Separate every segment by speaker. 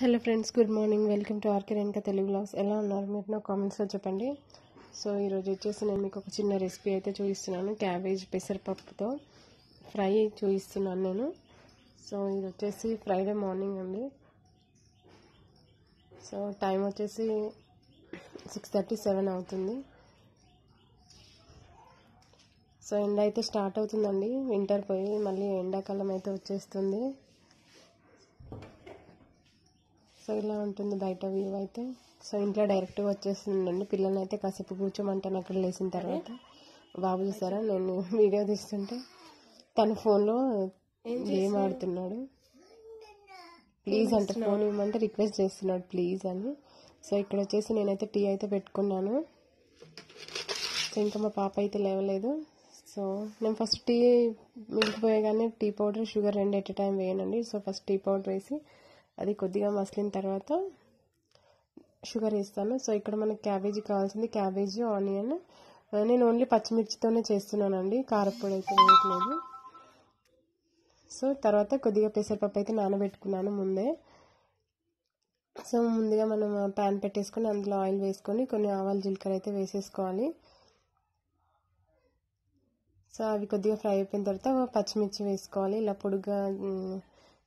Speaker 1: hello friends good morning welcome to RK Renuka Telugu blogs ఎలా ఉన్నారు మీరు నా కామెంట్స్లో చెప్పండి సో ఈరోజు వచ్చేసి నేను మీకు ఒక చిన్న రెసిపీ అయితే చూపిస్తున్నాను క్యాబేజ్ పెసరపప్పుతో ఫ్రై చూపిస్తున్నాను నేను సో ఇది వచ్చేసి ఫ్రైడే మార్నింగ్ అండి సో టైం వచ్చేసి సిక్స్ థర్టీ సెవెన్ అవుతుంది సో ఎండ అయితే స్టార్ట్ అవుతుందండి వింటర్ పోయి మళ్ళీ ఎండాకాలం అయితే వచ్చేస్తుంది ఇలా ఉంటుంది బయట వ్యూ అయితే సో ఇంట్లో డైరెక్ట్గా వచ్చేస్తుందండి పిల్లల్ని అయితే కాసేపు కూర్చోమంటాను అక్కడ లేచిన తర్వాత బాబు చూసారా నేను వీడియో తీస్తుంటే తన ఫోన్లో ఏం ఆడుతున్నాడు ప్లీజ్ అంటే ఫోన్ ఇవ్వమంటే రిక్వెస్ట్ చేస్తున్నాడు ప్లీజ్ అని సో ఇక్కడ వచ్చేసి నేనైతే టీ అయితే పెట్టుకున్నాను సో ఇంకా మా పాప అయితే లేవలేదు సో నేను ఫస్ట్ టీ మిగిలిపోయేగానే టీ పౌడర్ షుగర్ రెండు ఎట్ టైం వేయనండి సో ఫస్ట్ టీ పౌడర్ వేసి అది కొద్దిగా మసిలిన తర్వాత షుగర్ వేస్తాను సో ఇక్కడ మనకు క్యాబేజీ కావాల్సింది క్యాబేజీ ఆనియన్ నేను ఓన్లీ పచ్చిమిర్చితోనే చేస్తున్నానండి కారపొడి అయితే వేయట్లేదు సో తర్వాత కొద్దిగా పెసరపప్పు అయితే నానబెట్టుకున్నాను ముందే సో ముందుగా మనం ప్యాన్ పెట్టేసుకొని అందులో ఆయిల్ వేసుకొని కొన్ని ఆవాలు జీలకర్ర అయితే వేసేసుకోవాలి సో అవి కొద్దిగా ఫ్రై అయిపోయిన తర్వాత పచ్చిమిర్చి వేసుకోవాలి ఇలా పొడుగ్గా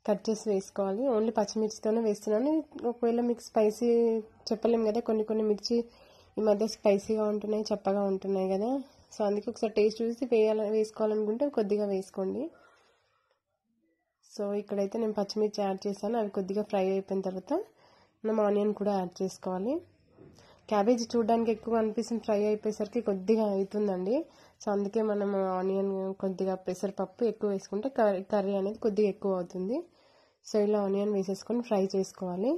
Speaker 1: కట్ చేసి వేసుకోవాలి ఓన్లీ పచ్చిమిర్చితోనే వేస్తున్నాను ఒకవేళ మీకు స్పైసీ చెప్పలేము కదా కొన్ని కొన్ని మిర్చి ఈ మధ్య స్పైసీగా ఉంటున్నాయి చప్పగా ఉంటున్నాయి కదా సో అందుకే ఒకసారి టేస్ట్ చూసి వేయాలి వేసుకోవాలనుకుంటే కొద్దిగా వేసుకోండి సో ఇక్కడైతే నేను పచ్చిమిర్చి యాడ్ చేశాను అవి కొద్దిగా ఫ్రై అయిపోయిన తర్వాత మనం ఆనియన్ కూడా యాడ్ చేసుకోవాలి క్యాబేజీ చూడడానికి ఎక్కువ అనిపిస్తుంది ఫ్రై అయిపోయేసరికి కొద్దిగా అవుతుందండి సో అందుకే మనము ఆనియన్ కొద్దిగా పెసరపప్పు ఎక్కువ వేసుకుంటే కర్రీ కర్రీ అనేది కొద్దిగా ఎక్కువ అవుతుంది సో ఇలా ఆనియన్ వేసేసుకొని ఫ్రై చేసుకోవాలి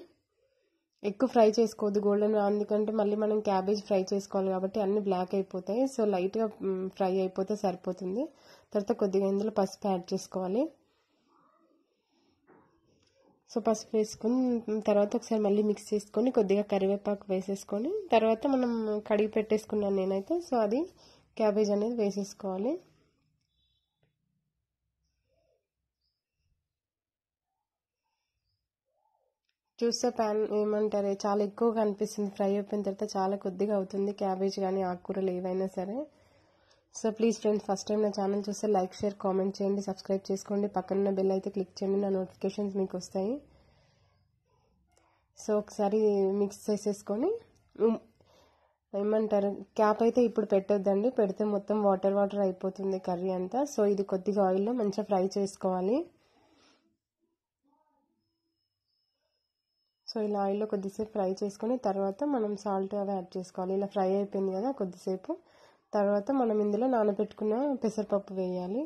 Speaker 1: ఎక్కువ ఫ్రై చేసుకోవద్దు గోల్డెన్ అందుకంటే మళ్ళీ మనం క్యాబేజ్ ఫ్రై చేసుకోవాలి కాబట్టి అన్ని బ్లాక్ అయిపోతాయి సో లైట్గా ఫ్రై అయిపోతే సరిపోతుంది తర్వాత కొద్దిగా ఇందులో పసుపు యాడ్ చేసుకోవాలి సో పసుపు వేసుకొని తర్వాత ఒకసారి మళ్ళీ మిక్స్ చేసుకొని కొద్దిగా కరివేపాకు వేసేసుకొని తర్వాత మనం కడిగి పెట్టేసుకున్నాను నేనైతే సో అది క్యాబేజ్ అనేది వేసేసుకోవాలి చూస్తే ప్యాన్ ఏమంటారు చాలా ఎక్కువగా అనిపిస్తుంది ఫ్రై అయిపోయిన తర్వాత చాలా కొద్దిగా అవుతుంది క్యాబేజ్ కానీ ఆకుకూరలు ఏవైనా సరే so please friends first time నా ఛానల్ చూస్తే లైక్ షేర్ కామెంట్ చేయండి సబ్స్క్రైబ్ చేసుకోండి ఉన్న బెల్ అయితే క్లిక్ చేయండి నా నోటిఫికేషన్స్ మీకు వస్తాయి సో ఒకసారి మిక్స్ చేసేసుకొని ఏమంటారు క్యాప్ అయితే ఇప్పుడు పెట్టొద్దండి పెడితే మొత్తం వాటర్ వాటర్ అయిపోతుంది కర్రీ అంతా సో ఇది కొద్దిగా ఆయిల్లో మంచిగా ఫ్రై చేసుకోవాలి సో ఇలా ఆయిల్లో కొద్దిసేపు ఫ్రై చేసుకొని తర్వాత మనం సాల్ట్ అవి యాడ్ చేసుకోవాలి ఇలా ఫ్రై అయిపోయింది కదా కొద్దిసేపు తర్వాత మనం ఇందులో నానబెట్టుకున్న పెసరపప్పు వేయాలి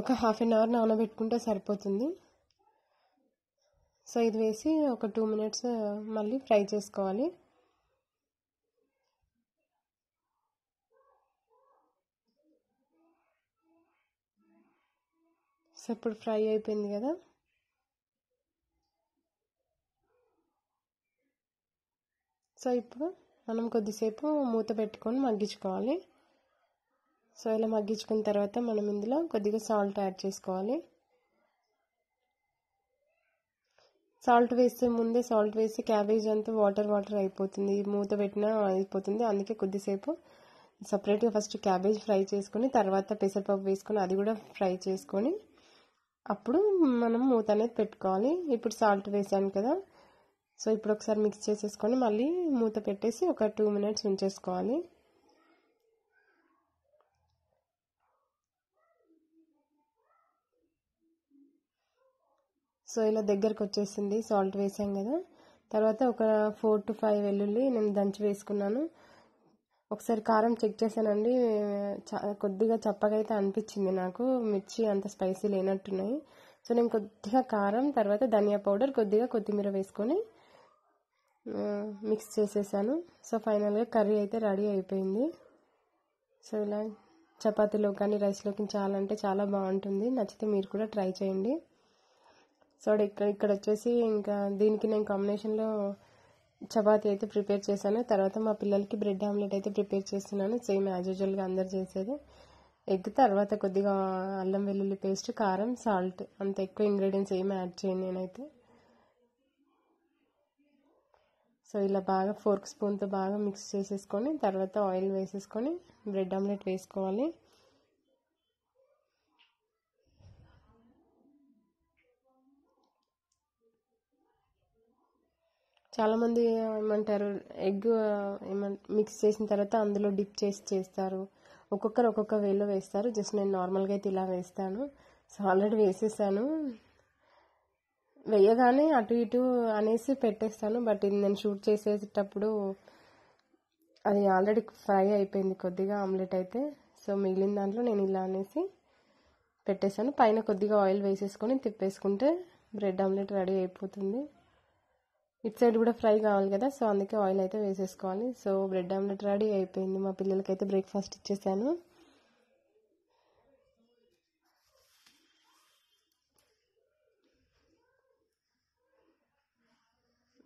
Speaker 1: ఒక హాఫ్ అన్ అవర్ నానబెట్టుకుంటే సరిపోతుంది సో ఇది వేసి ఒక టూ మినిట్స్ మళ్ళీ ఫ్రై చేసుకోవాలి సో ఇప్పుడు ఫ్రై అయిపోయింది కదా సో ఇప్పుడు మనం కొద్దిసేపు మూత పెట్టుకొని మగ్గించుకోవాలి సో ఇలా మగ్గించుకున్న తర్వాత మనం ఇందులో కొద్దిగా సాల్ట్ యాడ్ చేసుకోవాలి సాల్ట్ వేసే ముందే సాల్ట్ వేసి క్యాబేజ్ అంతా వాటర్ వాటర్ అయిపోతుంది మూత పెట్టినా అయిపోతుంది అందుకే కొద్దిసేపు సపరేట్గా ఫస్ట్ క్యాబేజ్ ఫ్రై చేసుకొని తర్వాత పెసరపప్పు వేసుకొని అది కూడా ఫ్రై చేసుకొని అప్పుడు మనం మూత అనేది పెట్టుకోవాలి ఇప్పుడు సాల్ట్ వేసాను కదా సో ఇప్పుడు ఒకసారి మిక్స్ చేసేసుకొని మళ్ళీ మూత పెట్టేసి ఒక టూ మినిట్స్ ఉంచేసుకోవాలి సో ఇలా దగ్గరకు వచ్చేసింది సాల్ట్ వేసాం కదా తర్వాత ఒక ఫోర్ టు ఫైవ్ వెల్లుల్లి నేను దంచి వేసుకున్నాను ఒకసారి కారం చెక్ చేశానండి కొద్దిగా చప్పగా అయితే అనిపించింది నాకు మిర్చి అంత స్పైసీ లేనట్టున్నాయి సో నేను కొద్దిగా కారం తర్వాత ధనియా పౌడర్ కొద్దిగా కొత్తిమీర వేసుకొని మిక్స్ చేసేసాను సో ఫైనల్గా కర్రీ అయితే రెడీ అయిపోయింది సో ఇలా చపాతీలో కానీ రైస్లో కానీ చాలా అంటే చాలా బాగుంటుంది నచ్చితే మీరు కూడా ట్రై చేయండి సో ఇక్కడ ఇక్కడ వచ్చేసి ఇంకా దీనికి నేను కాంబినేషన్లో చపాతి అయితే ప్రిపేర్ చేశాను తర్వాత మా పిల్లలకి బ్రెడ్ ఆమ్లెట్ అయితే ప్రిపేర్ చేస్తున్నాను సేమ్ యాజ్ యూజువల్గా అందరు చేసేది ఎగ్ తర్వాత కొద్దిగా అల్లం వెల్లుల్లి పేస్ట్ కారం సాల్ట్ అంత ఎక్కువ ఇంగ్రీడియంట్స్ ఏమి యాడ్ చేయను నేనైతే సో ఇలా బాగా ఫోర్క్ స్పూన్తో బాగా మిక్స్ చేసేసుకొని తర్వాత ఆయిల్ వేసేసుకొని బ్రెడ్ ఆమ్లెట్ వేసుకోవాలి చాలామంది ఏమంటారు ఎగ్ ఏమంటే మిక్స్ చేసిన తర్వాత అందులో డిప్ చేసి చేస్తారు ఒక్కొక్కరు ఒక్కొక్క వేలో వేస్తారు జస్ట్ నేను నార్మల్గా అయితే ఇలా వేస్తాను సో ఆల్రెడీ వేసేసాను వేయగానే అటు ఇటు అనేసి పెట్టేస్తాను బట్ ఇది నేను షూట్ చేసేటప్పుడు అది ఆల్రెడీ ఫ్రై అయిపోయింది కొద్దిగా ఆమ్లెట్ అయితే సో మిగిలిన దాంట్లో నేను ఇలా అనేసి పెట్టేస్తాను పైన కొద్దిగా ఆయిల్ వేసేసుకొని తిప్పేసుకుంటే బ్రెడ్ ఆమ్లెట్ రెడీ అయిపోతుంది ఇటు సైడ్ కూడా ఫ్రై కావాలి కదా సో అందుకే ఆయిల్ అయితే వేసేసుకోవాలి సో బ్రెడ్ ఆమ్లెట్ రెడీ అయిపోయింది మా పిల్లలకైతే బ్రేక్ఫాస్ట్ ఇచ్చేసాను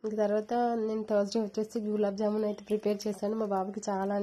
Speaker 1: ఇంక తర్వాత నేను థర్స్డే వచ్చేసి గులాబ్ జామున్ అయితే ప్రిపేర్ చేశాను మా బాబుకి చాలా